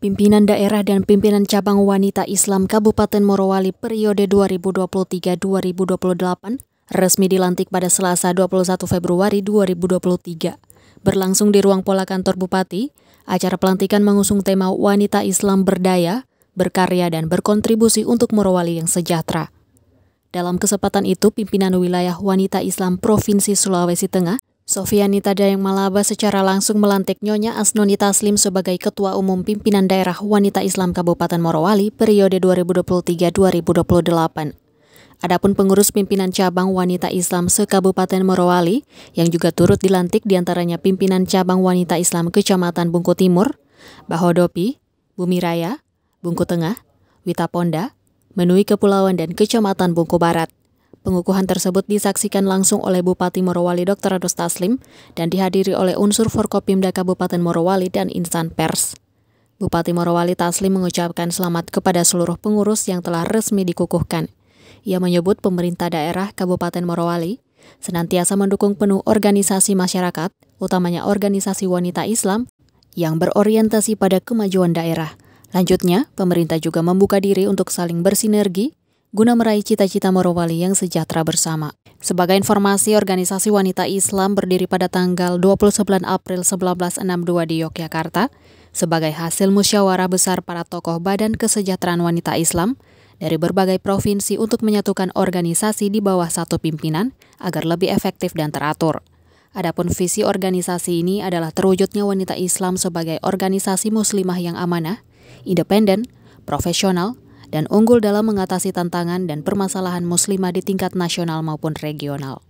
Pimpinan daerah dan pimpinan cabang wanita Islam Kabupaten Morowali periode 2023-2028 resmi dilantik pada Selasa 21 Februari 2023. Berlangsung di ruang pola kantor Bupati, acara pelantikan mengusung tema Wanita Islam Berdaya, Berkarya dan Berkontribusi untuk Morowali yang Sejahtera. Dalam kesempatan itu, pimpinan wilayah wanita Islam Provinsi Sulawesi Tengah Sofianita Dayang Malaba secara langsung melantik Nyonya Asnoni Taslim sebagai Ketua Umum Pimpinan Daerah Wanita Islam Kabupaten Morowali periode 2023-2028. Adapun pengurus pimpinan cabang wanita Islam se-Kabupaten Morowali yang juga turut dilantik diantaranya pimpinan cabang wanita Islam Kecamatan Bungku Timur, Bahodopi, Bumi Raya, Bungku Tengah, Wita Ponda, Menui Kepulauan dan Kecamatan Bungku Barat. Pengukuhan tersebut disaksikan langsung oleh Bupati Morowali Dr. Ados Taslim dan dihadiri oleh unsur Forkopimda Kabupaten Morowali dan insan pers. Bupati Morowali Taslim mengucapkan selamat kepada seluruh pengurus yang telah resmi dikukuhkan. Ia menyebut pemerintah daerah Kabupaten Morowali senantiasa mendukung penuh organisasi masyarakat, utamanya organisasi wanita Islam, yang berorientasi pada kemajuan daerah. Lanjutnya, pemerintah juga membuka diri untuk saling bersinergi guna meraih cita-cita Morowali yang sejahtera bersama. Sebagai informasi, organisasi wanita Islam berdiri pada tanggal 29 April 1962 di Yogyakarta sebagai hasil musyawarah besar para tokoh Badan Kesejahteraan Wanita Islam dari berbagai provinsi untuk menyatukan organisasi di bawah satu pimpinan agar lebih efektif dan teratur. Adapun visi organisasi ini adalah terwujudnya wanita Islam sebagai organisasi muslimah yang amanah, independen, profesional, dan unggul dalam mengatasi tantangan dan permasalahan muslimah di tingkat nasional maupun regional.